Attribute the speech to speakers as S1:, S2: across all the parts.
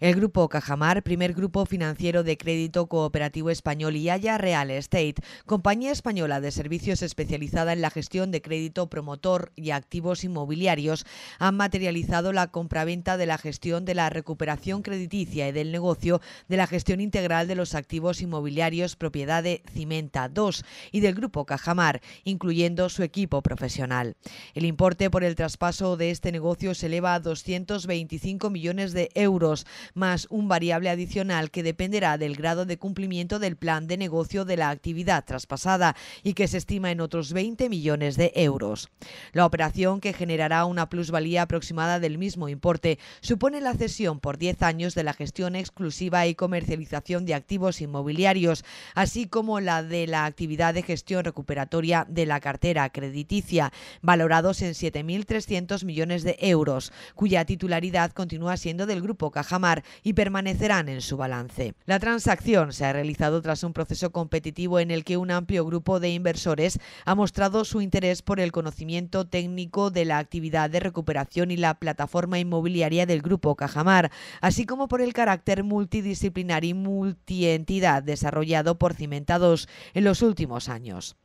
S1: El grupo Cajamar, primer grupo financiero de crédito cooperativo español y Haya Real Estate, compañía española de servicios especializada en la gestión de crédito promotor y activos inmobiliarios, han materializado la compraventa de la gestión de la recuperación crediticia y del negocio de la gestión integral de los activos inmobiliarios propiedad de Cimenta 2 y del grupo Cajamar, incluyendo su equipo profesional. El importe por el traspaso de este negocio se eleva a 225 millones de euros, más un variable adicional que dependerá del grado de cumplimiento del plan de negocio de la actividad traspasada y que se estima en otros 20 millones de euros. La operación, que generará una plusvalía aproximada del mismo importe, supone la cesión por 10 años de la gestión exclusiva y comercialización de activos inmobiliarios, así como la de la actividad de gestión recuperatoria de la cartera crediticia, valorados en 7.300 millones de euros, cuya titularidad continúa siendo del Grupo Cajamar y permanecerán en su balance. La transacción se ha realizado tras un proceso competitivo en el que un amplio grupo de inversores ha mostrado su interés por el conocimiento técnico de la actividad de recuperación y la plataforma inmobiliaria del grupo Cajamar, así como por el carácter multidisciplinar y multientidad desarrollado por Cimentados en los últimos años.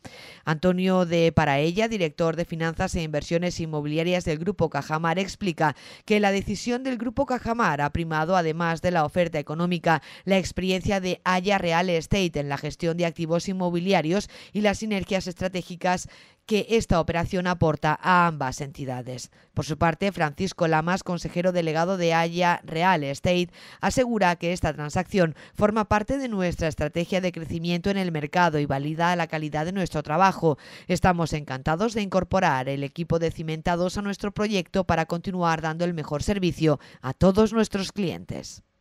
S1: Antonio de Paraella, director de Finanzas e Inversiones Inmobiliarias del grupo Cajamar, explica que la decisión del grupo Cajamar ha primado a además de la oferta económica, la experiencia de Haya Real Estate en la gestión de activos inmobiliarios y las sinergias estratégicas que esta operación aporta a ambas entidades. Por su parte, Francisco Lamas, consejero delegado de Haya Real Estate, asegura que esta transacción forma parte de nuestra estrategia de crecimiento en el mercado y valida la calidad de nuestro trabajo. Estamos encantados de incorporar el equipo de cimentados a nuestro proyecto para continuar dando el mejor servicio a todos nuestros clientes. Gracias.